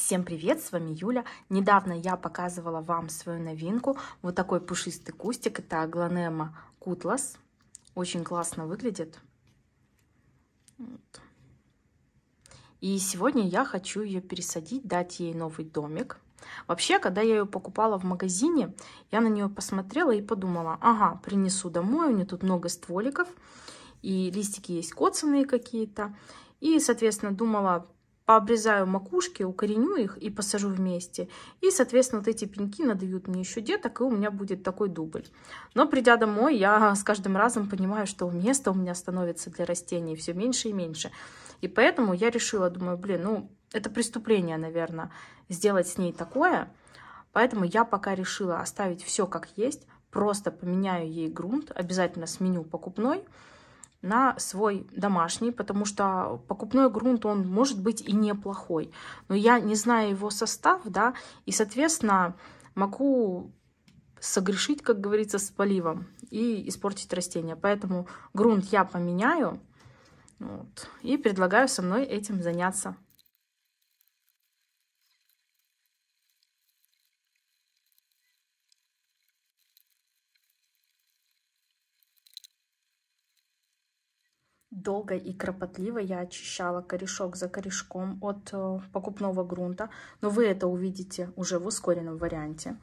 Всем привет, с вами Юля. Недавно я показывала вам свою новинку. Вот такой пушистый кустик. Это Агланема Кутлас. Очень классно выглядит. Вот. И сегодня я хочу ее пересадить, дать ей новый домик. Вообще, когда я ее покупала в магазине, я на нее посмотрела и подумала, ага, принесу домой, у нее тут много стволиков, и листики есть коцанные какие-то. И, соответственно, думала, пообрезаю макушки, укореню их и посажу вместе. И, соответственно, вот эти пеньки надают мне еще деток, и у меня будет такой дубль. Но придя домой, я с каждым разом понимаю, что места у меня становится для растений все меньше и меньше. И поэтому я решила, думаю, блин, ну, это преступление, наверное, сделать с ней такое. Поэтому я пока решила оставить все как есть, просто поменяю ей грунт, обязательно сменю покупной, на свой домашний, потому что покупной грунт, он может быть и неплохой. Но я не знаю его состав, да, и, соответственно, могу согрешить, как говорится, с поливом и испортить растение. Поэтому грунт я поменяю вот, и предлагаю со мной этим заняться. Долго и кропотливо я очищала корешок за корешком от э, покупного грунта, но вы это увидите уже в ускоренном варианте.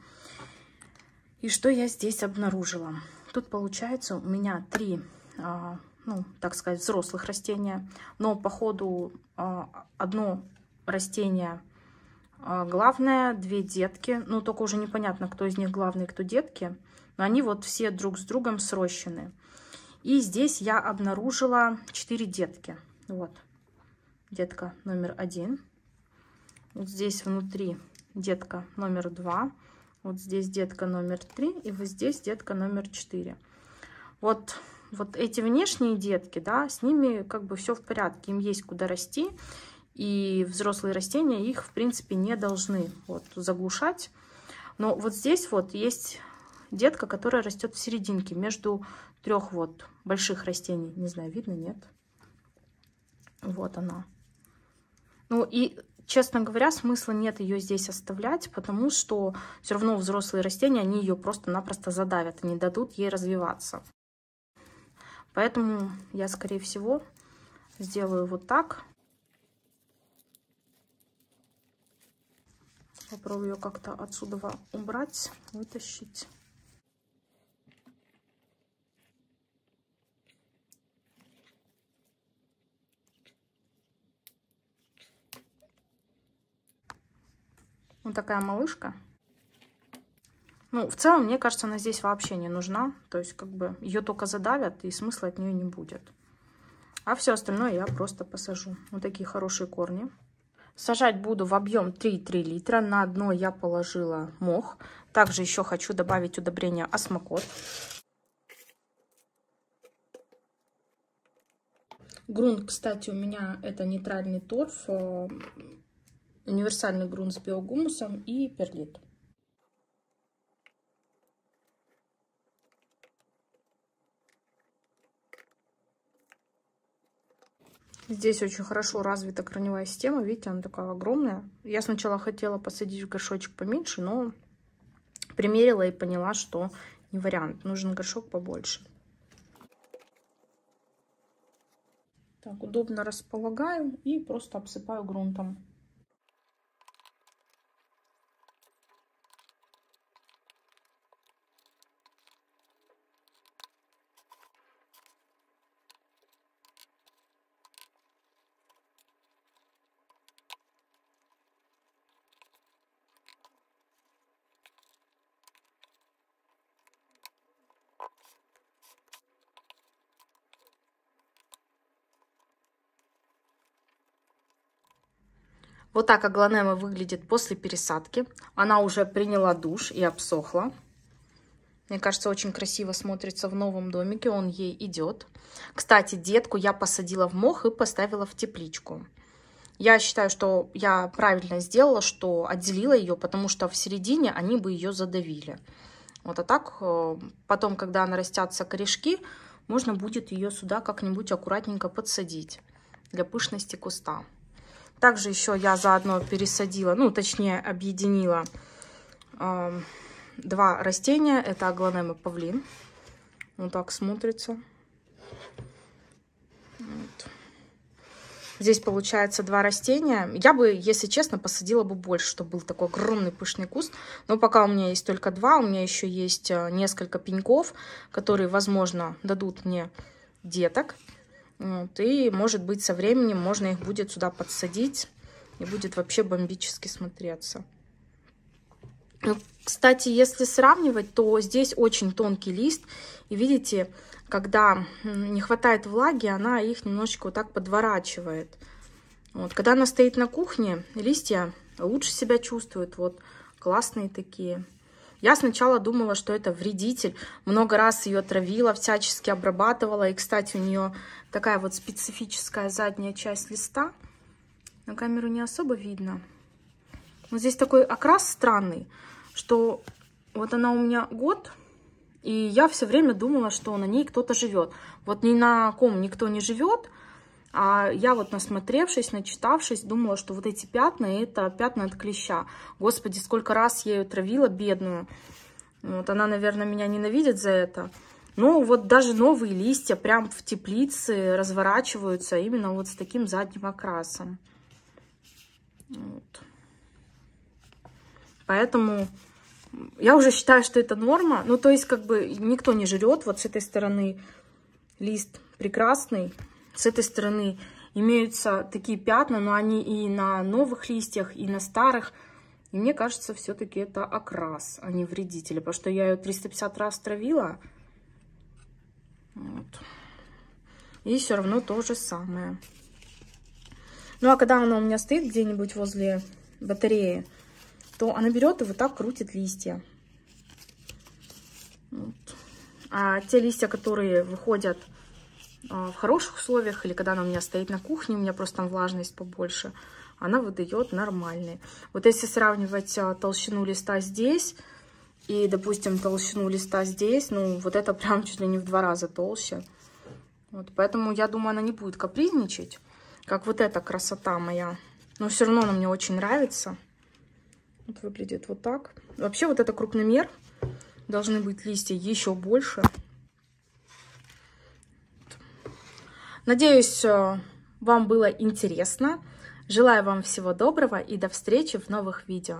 И что я здесь обнаружила? Тут получается у меня три, а, ну, так сказать, взрослых растения, но по ходу а, одно растение а, главное, две детки, ну, только уже непонятно, кто из них главный, кто детки, но они вот все друг с другом срощены. И здесь я обнаружила 4 детки. Вот, детка номер один. Вот здесь внутри детка номер два. Вот здесь детка номер три. И вот здесь детка номер четыре. Вот, вот эти внешние детки, да, с ними как бы все в порядке. Им есть куда расти. И взрослые растения их, в принципе, не должны вот, заглушать. Но вот здесь вот есть детка, которая растет в серединке между трех вот больших растений. Не знаю, видно, нет? Вот она. Ну и, честно говоря, смысла нет ее здесь оставлять, потому что все равно взрослые растения, они ее просто-напросто задавят, не дадут ей развиваться. Поэтому я, скорее всего, сделаю вот так. Попробую ее как-то отсюда убрать, вытащить. Вот ну, такая малышка. Ну, в целом, мне кажется, она здесь вообще не нужна. То есть, как бы, ее только задавят, и смысла от нее не будет. А все остальное я просто посажу. Вот такие хорошие корни. Сажать буду в объем 3,3 литра. На дно я положила мох. Также еще хочу добавить удобрение осмокот. Грунт, кстати, у меня это нейтральный торф универсальный грунт с биогумусом и перлит. Здесь очень хорошо развита корневая система. Видите, она такая огромная. Я сначала хотела посадить в горшочек поменьше, но примерила и поняла, что не вариант. Нужен горшок побольше. Так, удобно располагаю и просто обсыпаю грунтом. Вот так аглонема выглядит после пересадки. Она уже приняла душ и обсохла. Мне кажется, очень красиво смотрится в новом домике, он ей идет. Кстати, детку я посадила в мох и поставила в тепличку. Я считаю, что я правильно сделала, что отделила ее, потому что в середине они бы ее задавили. Вот, а так э, потом, когда нарастятся корешки, можно будет ее сюда как-нибудь аккуратненько подсадить для пышности куста. Также еще я заодно пересадила, ну, точнее, объединила э, два растения. Это аглонем павлин. Вот так смотрится. Вот. Здесь получается два растения. Я бы, если честно, посадила бы больше, чтобы был такой огромный пышный куст. Но пока у меня есть только два, у меня еще есть э, несколько пеньков, которые, возможно, дадут мне деток. Вот, и, может быть, со временем можно их будет сюда подсадить. И будет вообще бомбически смотреться. Ну, кстати, если сравнивать, то здесь очень тонкий лист. И видите, когда не хватает влаги, она их немножечко вот так подворачивает. Вот, когда она стоит на кухне, листья лучше себя чувствуют. Вот классные такие. Я сначала думала, что это вредитель. Много раз ее травила, всячески обрабатывала. И, кстати, у нее такая вот специфическая задняя часть листа. На камеру не особо видно. Но здесь такой окрас странный, что вот она у меня год, и я все время думала, что на ней кто-то живет. Вот ни на ком никто не живет, а я вот насмотревшись, начитавшись, думала, что вот эти пятна, это пятна от клеща. Господи, сколько раз я ее травила, бедную. Вот она, наверное, меня ненавидит за это. Но ну, вот даже новые листья прям в теплице разворачиваются именно вот с таким задним окрасом. Вот. Поэтому я уже считаю, что это норма. Ну, то есть, как бы никто не жрет. Вот с этой стороны лист прекрасный с этой стороны имеются такие пятна, но они и на новых листьях, и на старых. И мне кажется, все-таки это окрас, а не вредители, потому что я ее 350 раз травила. Вот. И все равно то же самое. Ну, а когда она у меня стоит где-нибудь возле батареи, то она берет и вот так крутит листья. Вот. А те листья, которые выходят а, в хороших условиях, или когда она у меня стоит на кухне, у меня просто там влажность побольше, она выдает нормальные. Вот если сравнивать а, толщину листа здесь и, допустим, толщину листа здесь, ну, вот это прям чуть ли не в два раза толще. Вот, поэтому я думаю, она не будет капризничать, как вот эта красота моя. Но все равно она мне очень нравится. Вот выглядит вот так. Вообще вот это крупномер. Должны быть листья еще больше. Надеюсь, э, вам было интересно. Желаю вам всего доброго и до встречи в новых видео.